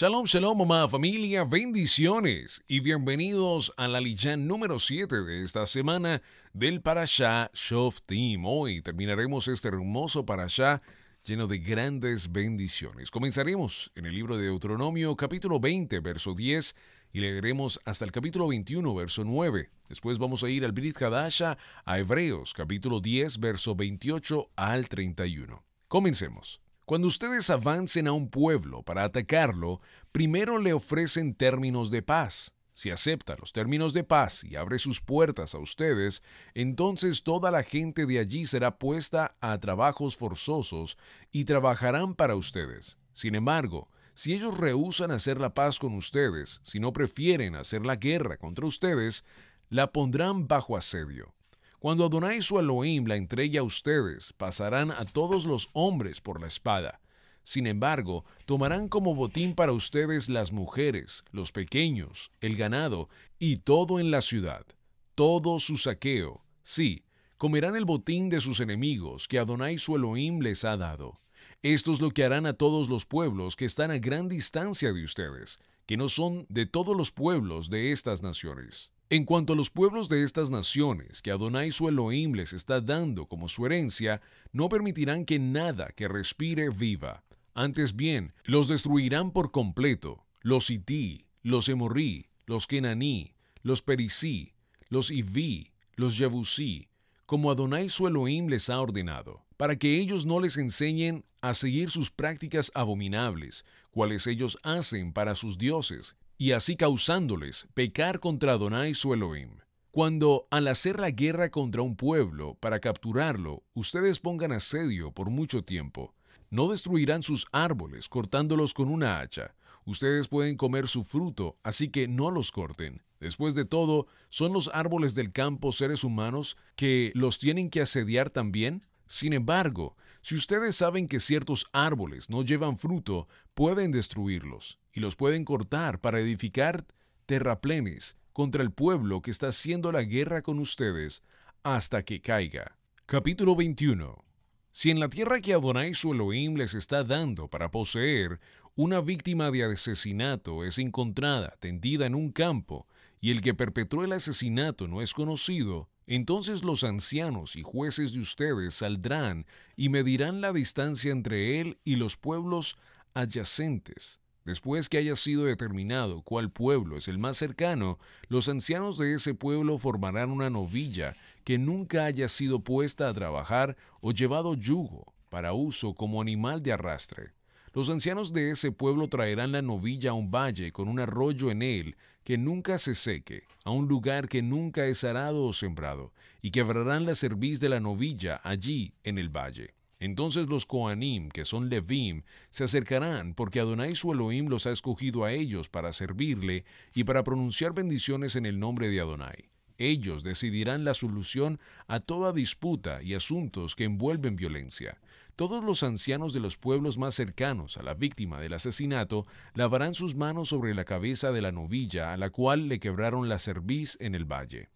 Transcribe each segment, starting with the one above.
Shalom, shalom, mamá, familia, bendiciones y bienvenidos a la Liyan número 7 de esta semana del Parashá Shoftim. Hoy terminaremos este hermoso Parashá lleno de grandes bendiciones. Comenzaremos en el libro de Deuteronomio capítulo 20, verso 10 y leeremos hasta el capítulo 21, verso 9. Después vamos a ir al Brit Hadasha a Hebreos capítulo 10, verso 28 al 31. Comencemos. Cuando ustedes avancen a un pueblo para atacarlo, primero le ofrecen términos de paz. Si acepta los términos de paz y abre sus puertas a ustedes, entonces toda la gente de allí será puesta a trabajos forzosos y trabajarán para ustedes. Sin embargo, si ellos rehúsan hacer la paz con ustedes, si no prefieren hacer la guerra contra ustedes, la pondrán bajo asedio. Cuando Adonai su Elohim la entregue a ustedes, pasarán a todos los hombres por la espada. Sin embargo, tomarán como botín para ustedes las mujeres, los pequeños, el ganado y todo en la ciudad, todo su saqueo. Sí, comerán el botín de sus enemigos que Adonai su Elohim les ha dado. Esto es lo que harán a todos los pueblos que están a gran distancia de ustedes, que no son de todos los pueblos de estas naciones. En cuanto a los pueblos de estas naciones que Adonai su Elohim les está dando como su herencia, no permitirán que nada que respire viva. Antes bien, los destruirán por completo. Los Hití, los Emorí, los Kenaní, los Perisí, los Iví, los Yabusí, como Adonai su Elohim les ha ordenado, para que ellos no les enseñen a seguir sus prácticas abominables, cuales ellos hacen para sus dioses, y así causándoles pecar contra Adonai su Elohim. Cuando, al hacer la guerra contra un pueblo para capturarlo, ustedes pongan asedio por mucho tiempo, no destruirán sus árboles cortándolos con una hacha. Ustedes pueden comer su fruto, así que no los corten. Después de todo, ¿son los árboles del campo seres humanos que los tienen que asediar también? Sin embargo, si ustedes saben que ciertos árboles no llevan fruto, pueden destruirlos y los pueden cortar para edificar terraplenes contra el pueblo que está haciendo la guerra con ustedes hasta que caiga. Capítulo 21 si en la tierra que Adonai su Elohim les está dando para poseer, una víctima de asesinato es encontrada tendida en un campo y el que perpetró el asesinato no es conocido, entonces los ancianos y jueces de ustedes saldrán y medirán la distancia entre él y los pueblos adyacentes. Después que haya sido determinado cuál pueblo es el más cercano, los ancianos de ese pueblo formarán una novilla que nunca haya sido puesta a trabajar o llevado yugo para uso como animal de arrastre. Los ancianos de ese pueblo traerán la novilla a un valle con un arroyo en él que nunca se seque, a un lugar que nunca es arado o sembrado, y quebrarán la cerviz de la novilla allí en el valle. Entonces los Koanim, que son Levim, se acercarán, porque Adonai su Elohim los ha escogido a ellos para servirle y para pronunciar bendiciones en el nombre de Adonai. Ellos decidirán la solución a toda disputa y asuntos que envuelven violencia todos los ancianos de los pueblos más cercanos a la víctima del asesinato lavarán sus manos sobre la cabeza de la novilla a la cual le quebraron la cerviz en el valle.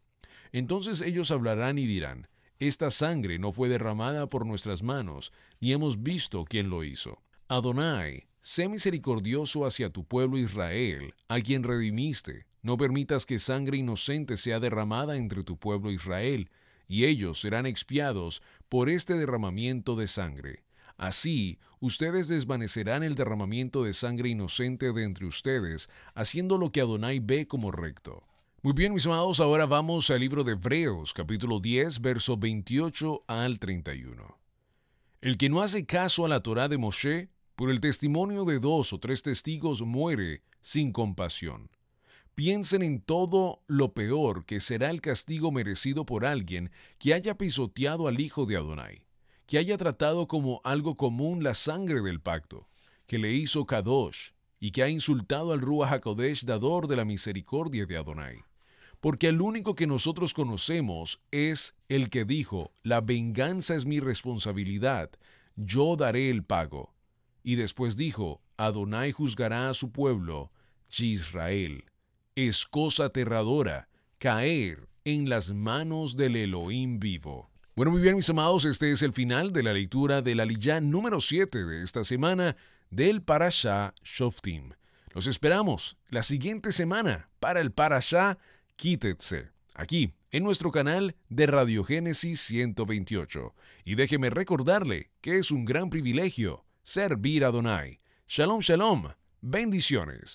Entonces ellos hablarán y dirán, Esta sangre no fue derramada por nuestras manos, ni hemos visto quién lo hizo. Adonai, sé misericordioso hacia tu pueblo Israel, a quien redimiste. No permitas que sangre inocente sea derramada entre tu pueblo Israel, y ellos serán expiados por este derramamiento de sangre. Así, ustedes desvanecerán el derramamiento de sangre inocente de entre ustedes, haciendo lo que Adonai ve como recto. Muy bien, mis amados, ahora vamos al libro de Hebreos, capítulo 10, verso 28 al 31. El que no hace caso a la Torá de Moshe, por el testimonio de dos o tres testigos muere sin compasión. Piensen en todo lo peor que será el castigo merecido por alguien que haya pisoteado al hijo de Adonai, que haya tratado como algo común la sangre del pacto, que le hizo Kadosh y que ha insultado al Ruach HaKodesh, dador de la misericordia de Adonai. Porque el único que nosotros conocemos es el que dijo, la venganza es mi responsabilidad, yo daré el pago. Y después dijo, Adonai juzgará a su pueblo, Israel. Es cosa aterradora caer en las manos del Elohim vivo. Bueno, muy bien mis amados, este es el final de la lectura de la lilla número 7 de esta semana del Parashá Shoftim. Los esperamos la siguiente semana para el Parashá Quítetse, aquí en nuestro canal de Radiogénesis 128. Y déjeme recordarle que es un gran privilegio servir a Donai. Shalom, shalom. Bendiciones.